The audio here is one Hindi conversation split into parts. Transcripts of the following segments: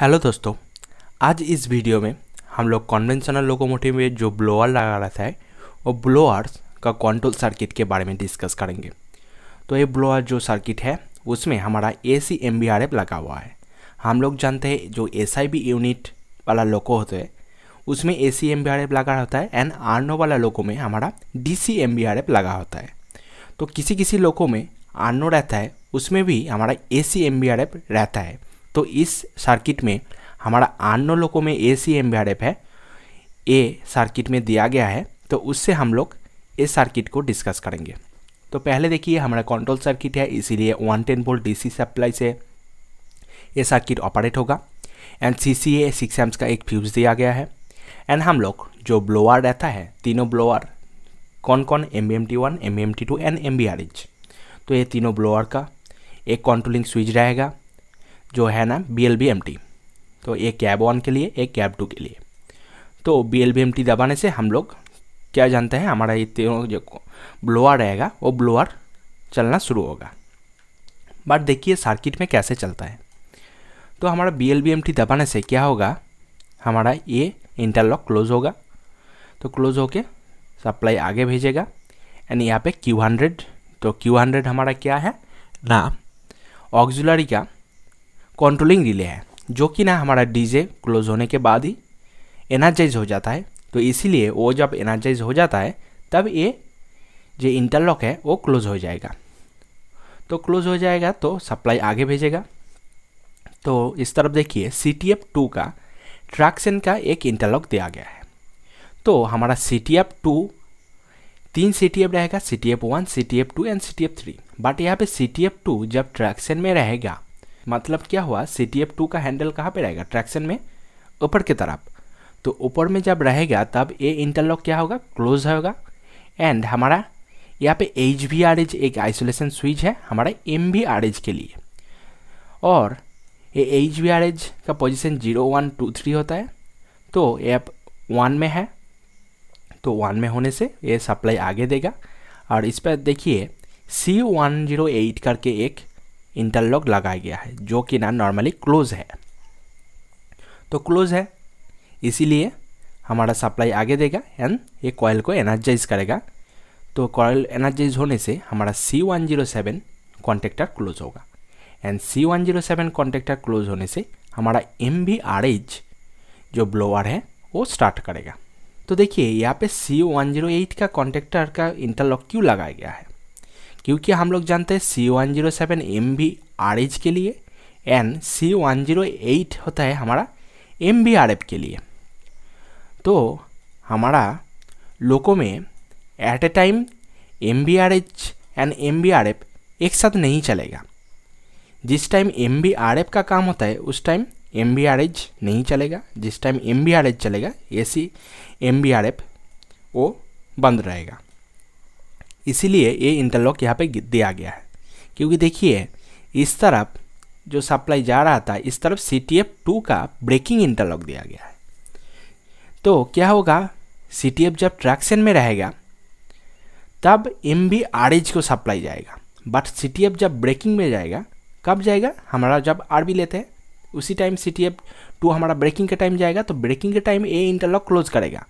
हेलो दोस्तों आज इस वीडियो में हम लोग कॉन्वेंशनल लोकोमोटिव में जो ब्लोअर लगा रहता है वो ब्लोअर्स का कंट्रोल सर्किट के बारे में डिस्कस करेंगे तो ये ब्लोअर जो सर्किट है उसमें हमारा A C M B R F लगा हुआ है हम लोग जानते हैं जो एस आई बी यूनिट वाला लोको होते हैं उसमें A C M B R F लगा होता है एंड आरनो वाला लोको में हमारा D C M B R F लगा होता है तो किसी किसी लोको में आरनो रहता है उसमें भी हमारा A C M B R F रहता है तो इस सर्किट में हमारा अन्य लोगों में ए सी एम है ए सर्किट में दिया गया है तो उससे हम लोग इस सर्किट को डिस्कस करेंगे तो पहले देखिए हमारा कंट्रोल सर्किट है इसीलिए 110 टेन वोल्ट डी सप्लाई से ये सर्किट ऑपरेट होगा and C C A six amps का एक फ्यूज़ दिया गया है एंड हम लोग जो ब्लोअर रहता है तीनों ब्लोअर कौन कौन M B M T one M B M T two and M B R H तो ये तीनों ब्लोअर का एक कंट्रोलिंग स्विच रहेगा जो है ना B L B M T तो एक कैब वन के लिए एक कैब टू के लिए तो B L B M T दबाने से हम लोग क्या जानते हैं हमारा ये तीनों जो ब्लोअर रहेगा वो ब्लोअर चलना शुरू होगा बट देखिए सर्किट में कैसे चलता है तो हमारा B L B M T दबाने से क्या होगा हमारा ये इंटरलॉक क्लोज होगा तो क्लोज होके सप्लाई आगे भेजेगा एंड यहाँ पे Q100 तो Q100 हमारा क्या है ना ऑक्जुलरी का कंट्रोलिंग रिले है जो कि ना हमारा डीजे क्लोज होने के बाद ही एनर्जाइज हो जाता है तो इसीलिए वो जब एनर्जाइज हो जाता है तब ये जो इंटरलॉक है वो क्लोज हो जाएगा तो क्लोज हो जाएगा तो सप्लाई आगे भेजेगा तो इस तरफ देखिए सी टी एफ टू का ट्रैक्शन का एक इंटरलॉक दिया गया है तो हमारा सी टी एफ टू तीन सी टी एफ रहेगा C T F one C T F two and C T F three but यहाँ पे सी टी एफ टू जब ट्रैक्शन में रहेगा मतलब क्या हुआ सी टी एफ टू का हैंडल कहाँ पे रहेगा ट्रैक्शन में ऊपर की तरफ तो ऊपर में जब रहेगा तब ये इंटरलॉक क्या होगा क्लोज होगा एंड हमारा यहाँ पे एच वी आर एज एक आइसोलेशन स्विच है हमारा एम वी आर एज के लिए और ये एच वी आर एज का position zero one two three होता है तो ये आप वन में है तो वन में होने से ये सप्लाई आगे देगा और इस पर देखिए सी वन जीरो एट करके एक इंटरलॉक लगाया गया है जो कि ना नॉर्मली क्लोज है तो क्लोज है इसीलिए हमारा सप्लाई आगे देगा एंड ये कॉयल को एनर्जाइज करेगा तो कॉयल एनर्जाइज होने से हमारा C one zero seven contactor close होगा and C one zero seven contactor close होने से हमारा एम बी आर एच जो ब्लोअर है वो स्टार्ट करेगा तो देखिए यहाँ पे सी वन जीरो एट का कॉन्टेक्टर का इंटरलॉक क्यों लगाया गया है क्योंकि हम लोग जानते हैं C one zero seven M B R H के लिए and C one zero eight होता है हमारा एम बी आर एफ के लिए तो हमारा लोको में at a time M B R H and M B R F एक साथ नहीं चलेगा जिस time M B R F का काम होता है उस time M B R H नहीं चलेगा जिस time M B R H चलेगा A C M B R F वो बंद रहेगा इसीलिए ये इंटरलॉक यहाँ पे दिया गया है क्योंकि देखिए इस तरफ जो सप्लाई जा रहा था इस तरफ सी टी एफ टू का ब्रेकिंग इंटरलॉक दिया गया है तो क्या होगा सी टी एफ जब ट्रैक्शन में रहेगा तब एम बी आर एच को सप्लाई जाएगा बट सी टी एफ जब ब्रेकिंग में जाएगा कब जाएगा हमारा जब आर बी लेते हैं उसी time C T F two हमारा ब्रेकिंग के टाइम जाएगा तो ब्रेकिंग के टाइम ए इंटरलॉक क्लोज करेगा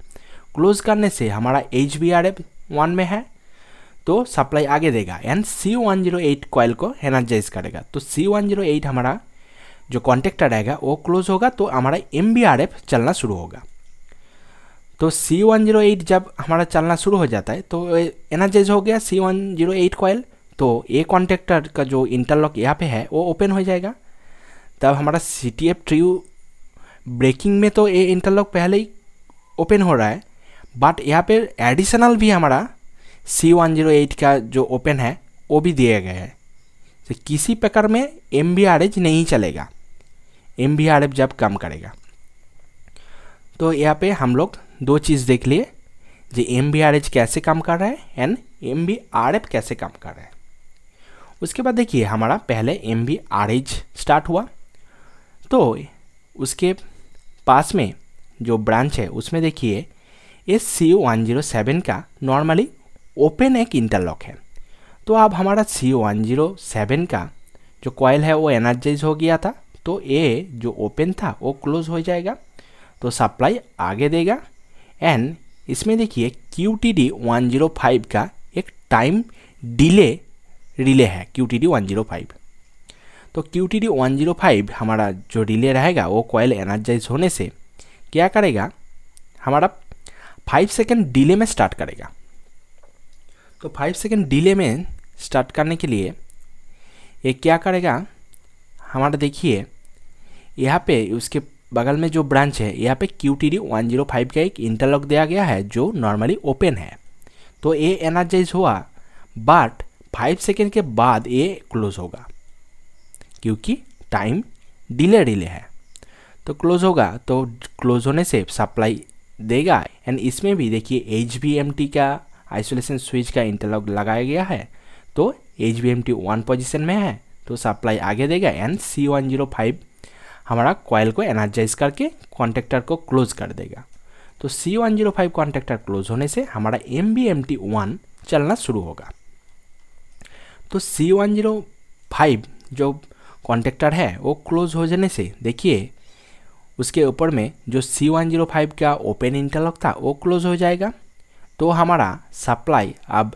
क्लोज करने से हमारा H B R F one में है तो सप्लाई आगे देगा and C one zero eight coil को एनर्जाइज करेगा तो सी वन जीरो एट हमारा जो कॉन्टेक्टर रहेगा वो क्लोज होगा तो हमारा एम बी आर एफ चलना शुरू होगा तो सी वन जीरो एट जब हमारा चलना शुरू हो जाता है तो एनर्जाइज हो गया C one zero eight coil तो ए कॉन्टेक्टर का जो इंटरलॉक यहाँ पे है वो ओपन हो जाएगा तब हमारा C T F three braking में तो ए इंटरलॉक पहले ही ओपन हो रहा है बट यहाँ पे एडिशनल भी हमारा सी वन जीरो एट का जो ओपन है वो भी दिए गए हैं तो किसी प्रकार में एम नहीं चलेगा एम जब कम करेगा तो यहाँ पे हम लोग दो चीज़ देख लिए जी एम कैसे काम कर रहा है एंड एम कैसे काम कर रहा है उसके बाद देखिए हमारा पहले एम स्टार्ट हुआ तो उसके पास में जो ब्रांच है उसमें देखिए ये सी वन जीरो सेवन का नॉर्मली ओपन एक इंटरलॉक है तो अब हमारा सी वन जीरो सेवन का जो कॉयल है वो एनर्जाइज हो गया था तो ए जो ओपन था वो क्लोज हो जाएगा तो सप्लाई आगे देगा एंड इसमें देखिए Q T D one zero five का एक टाइम डिले रिले है Q T D one zero five तो Q T D one zero five हमारा जो रिले रहेगा वो कॉयल एनर्जाइज होने से क्या करेगा हमारा फाइव सेकेंड डिले में स्टार्ट करेगा तो फाइव सेकेंड डिले में स्टार्ट करने के लिए ये क्या करेगा हमारा देखिए यहाँ पे उसके बगल में जो ब्रांच है यहाँ पे Q T D one zero five का एक इंटरलॉक दिया गया है जो नॉर्मली ओपन है तो ये एनर्जाइज हुआ बट फाइव सेकेंड के बाद ये क्लोज होगा क्योंकि टाइम डिले डिले है तो क्लोज होगा तो क्लोज होने से सप्लाई देगा एंड इसमें भी देखिए एच का आइसोलेशन स्विच का इंटरलॉक लगाया गया है तो H B M T one position में है तो सप्लाई आगे देगा and C one zero five हमारा कॉयल को एनर्जाइज करके कॉन्टेक्टर को क्लोज कर देगा तो C one zero five contactor close होने से हमारा M B M T one चलना शुरू होगा तो सी वन जीरो फाइव जो कॉन्टेक्टर है वो क्लोज हो जाने से देखिए उसके ऊपर में जो सी वन जीरो फाइव का ओपन इंटरलॉक था वो क्लोज हो जाएगा तो हमारा सप्लाई अब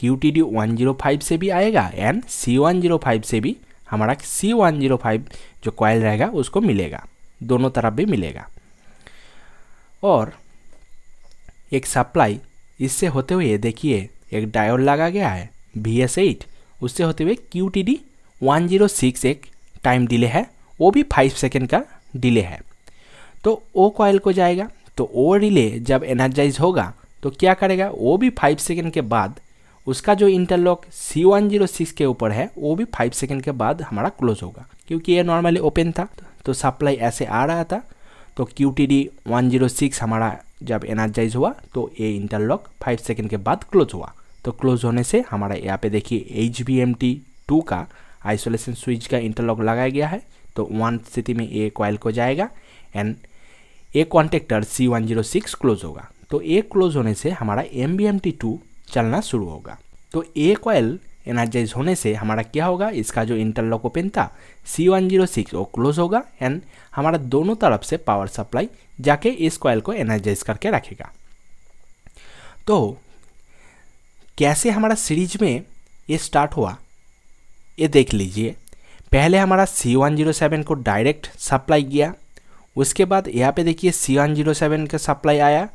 Q T D one zero five से भी आएगा and C one zero five से भी हमारा सी वन जीरो फाइव जो कॉयल रहेगा उसको मिलेगा दोनों तरफ भी मिलेगा और एक सप्लाई इससे होते हुए देखिए एक डायोड लगा गया है वी एस एट उससे होते हुए Q T D one zero six एक टाइम डिले है वो भी फाइव सेकेंड का डिले है तो ओ कॉयल को जाएगा तो ओ रिले जब एनर्जाइज होगा तो क्या करेगा वो भी फाइव सेकेंड के बाद उसका जो interlock C one zero six के ऊपर है वो भी फाइव सेकेंड के बाद हमारा क्लोज होगा क्योंकि ये नॉर्मली ओपन था तो सप्लाई ऐसे आ रहा था तो Q T D one zero six हमारा जब एनर्जाइज हुआ तो ये इंटरलॉक फाइव सेकेंड के बाद क्लोज हुआ तो क्लोज होने से हमारा यहाँ पे देखिए H B M T two का आइसोलेशन स्विच का इंटरलॉक लगाया गया है तो वन स्थिति में ये कॉयल को जाएगा एंड ये contactor C one zero six close होगा तो ए क्लोज होने से हमारा M B M T two चलना शुरू होगा तो ए कॉयल एनर्जाइज होने से हमारा क्या होगा इसका जो इंटरलॉक ओपन था सी वन जीरो सिक्स वो क्लोज होगा एंड हमारा दोनों तरफ से पावर सप्लाई जाके इस कॉयल को एनर्जाइज करके रखेगा तो कैसे हमारा सीरीज में ये स्टार्ट हुआ ये देख लीजिए पहले हमारा सी वन जीरो सेवन को डायरेक्ट सप्लाई गया उसके बाद यहाँ पे देखिए सी वन जीरो सेवन का सप्लाई आया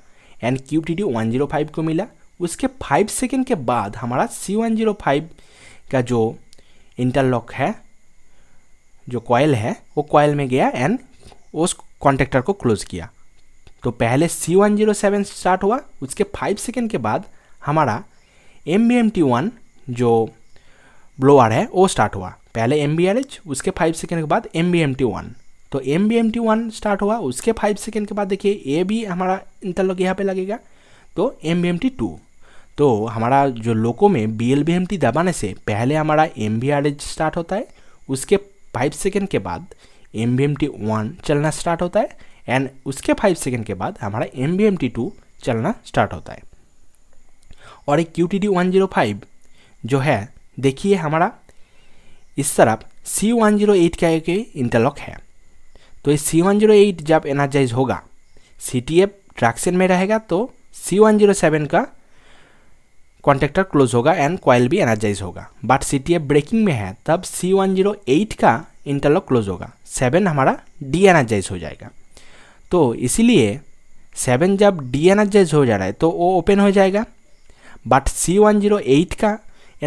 and Q T D one zero five को मिला उसके फाइव सेकेंड के बाद हमारा सी वन जीरो फाइव का जो इंटरलॉक है जो कॉयल है वो कॉयल में गया एंड उस कॉन्टेक्टर को क्लोज किया तो पहले C one zero seven start हुआ उसके फाइव सेकेंड के बाद हमारा M B M T one जो ब्लोअर है वो स्टार्ट हुआ पहले एम बी आर एच उसके फाइव सेकेंड के बाद M B M T one तो M B M T one start हुआ उसके फाइव सेकेंड के बाद देखिए ए भी हमारा इंटरलॉक यहाँ पे लगेगा तो M B M T two तो हमारा जो लोको में B L B M T दबाने से पहले हमारा M B R H start होता है उसके फाइव सेकेंड के बाद M B M T one चलना स्टार्ट होता है एंड उसके फाइव सेकेंड के बाद हमारा M B M T two चलना स्टार्ट होता है और एक Q T D one zero five जो है देखिए हमारा इस तरफ सी वन जीरो एट का एक इंटरलॉक है तो ये सी वन जीरो एट जब एनर्जाइज होगा सी टी एफ ट्रैक्शन में रहेगा तो सी वन जीरो सेवन का कॉन्टेक्टर क्लोज होगा एंड कॉयल भी एनर्जाइज होगा but C T F braking में है तब सी वन जीरो एट का इंटरलॉक क्लोज होगा सेवन हमारा डी एनर्जाइज हो जाएगा तो इसीलिए सेवन जब डी एनर्जाइज हो जा रहा है तो वो ओपन हो जाएगा but C one zero eight का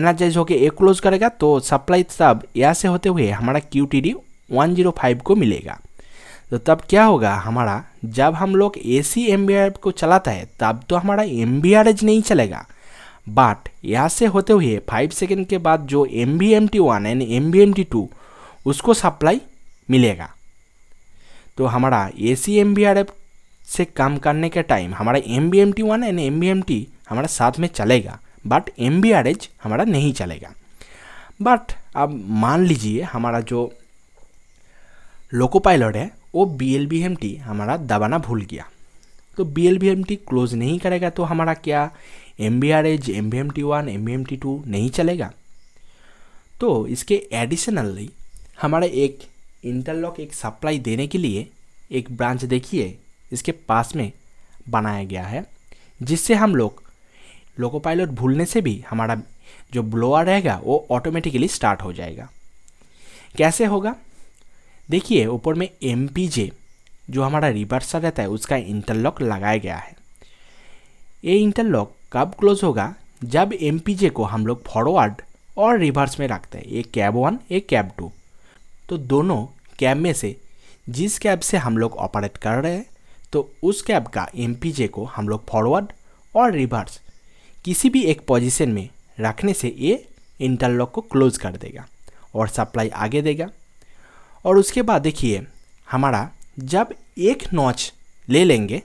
एनर्जाइज होकर ए क्लोज करेगा तो सप्लाई सब यहाँ से होते हुए हमारा Q T D one zero five को मिलेगा तो तब क्या होगा हमारा जब हम लोग A C M B R को चलाता है तब तो हमारा एम बी आर एज नहीं चलेगा बट यहाँ से होते हुए फाइव सेकेंड के बाद जो M B M T one and M B M T two उसको सप्लाई मिलेगा तो हमारा A C M B R F से काम करने के टाइम हमारा M B M T one and M B M T हमारा साथ में चलेगा but M B R H हमारा नहीं चलेगा बट अब मान लीजिए हमारा जो लोको पायलट है वो B L B M T हमारा दबाना भूल गया तो B L B M T close नहीं करेगा तो हमारा क्या M B R H M B M T one M B M T two नहीं चलेगा तो इसके एडिशनली हमारे एक इंटरलॉक एक सप्लाई देने के लिए एक ब्रांच देखिए इसके पास में बनाया गया है जिससे हम लोग लोको पायलट भूलने से भी हमारा जो ब्लोअर रहेगा वो ऑटोमेटिकली स्टार्ट हो जाएगा कैसे होगा देखिए ऊपर में एम जो हमारा रिवर्सर रहता है उसका इंटरलॉक लगाया गया है ये इंटरलॉक कब क्लोज होगा जब एम को हम लोग फॉरवर्ड और रिवर्स में रखते हैं एक कैब वन एक कैब टू तो दोनों कैब में से जिस कैब से हम लोग ऑपरेट कर रहे हैं तो उस कैब का एम को हम लोग फॉरवर्ड और रिवर्स किसी भी एक पोजीशन में रखने से ये इंटरलॉक को क्लोज कर देगा और सप्लाई आगे देगा और उसके बाद देखिए हमारा जब एक नॉच ले लेंगे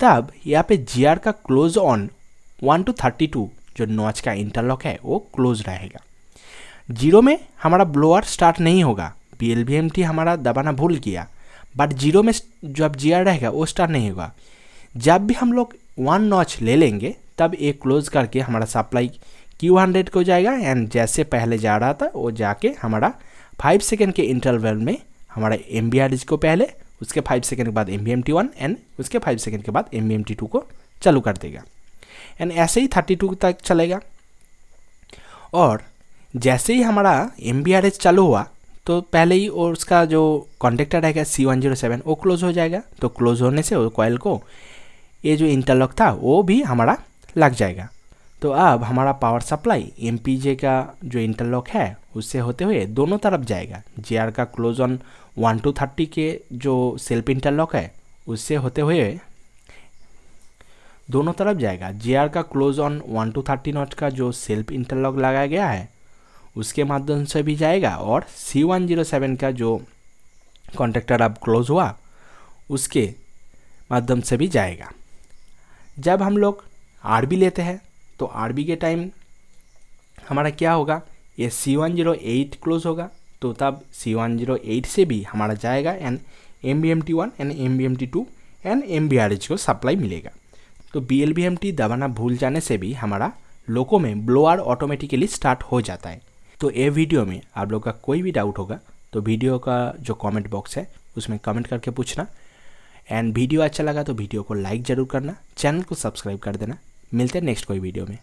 तब यहाँ पे जी का close on one two thirty two जो नॉच का इंटरलॉक है वो क्लोज रहेगा जीरो में हमारा ब्लोअर स्टार्ट नहीं होगा पी एल हमारा दबाना भूल गया बट जीरो में जब जी रहेगा वो स्टार्ट नहीं होगा जब भी हम लोग वन नॉच ले लेंगे तब ये क्लोज करके हमारा सप्लाई क्यू हंड्रेड को जाएगा एंड जैसे पहले जा रहा था वो जाके हमारा फाइव सेकेंड के इंटरवल में हमारा एम बी आर को पहले उसके फाइव सेकेंड के बाद M B M T one and उसके फाइव सेकेंड के बाद M B M T two को चालू कर देगा एंड ऐसे ही थर्टी टू तक चलेगा और जैसे ही हमारा एम बी आर एच चालू हुआ तो पहले ही और उसका जो कॉन्टेक्टर रहेगा सी वन जीरो सेवन वो क्लोज हो जाएगा तो क्लोज होने से वो कॉयल को ये जो इंटरलॉक था वो भी हमारा लग जाएगा तो अब हमारा पावर सप्लाई एम का जो इंटरलॉक है उससे होते हुए दोनों तरफ जाएगा जे आर का close on one two thirty के जो सेल्फ इंटरलॉक है उससे होते हुए दोनों तरफ जाएगा जे आर का close on one two thirty notch का जो सेल्फ इंटरलॉक लगाया गया है उसके माध्यम से भी जाएगा और सी वन जीरो सेवन का जो कॉन्ट्रेक्टर अब क्लोज हुआ उसके माध्यम से भी जाएगा जब हम लोग आर लेते हैं तो आर के टाइम हमारा क्या होगा ये C one zero eight close होगा तो तब सी वन जीरो एट से भी हमारा जाएगा and M B M T one and M B M T two and M B R H को सप्लाई मिलेगा तो B L B M T दबाना भूल जाने से भी हमारा लोको में ब्लोअर ऑटोमेटिकली स्टार्ट हो जाता है तो ये वीडियो में आप लोग का कोई भी डाउट होगा तो वीडियो का जो कमेंट बॉक्स है उसमें कमेंट करके पूछना एंड वीडियो अच्छा लगा तो वीडियो को लाइक ज़रूर करना चैनल को सब्सक्राइब कर देना मिलते हैं नेक्स्ट कोई वीडियो में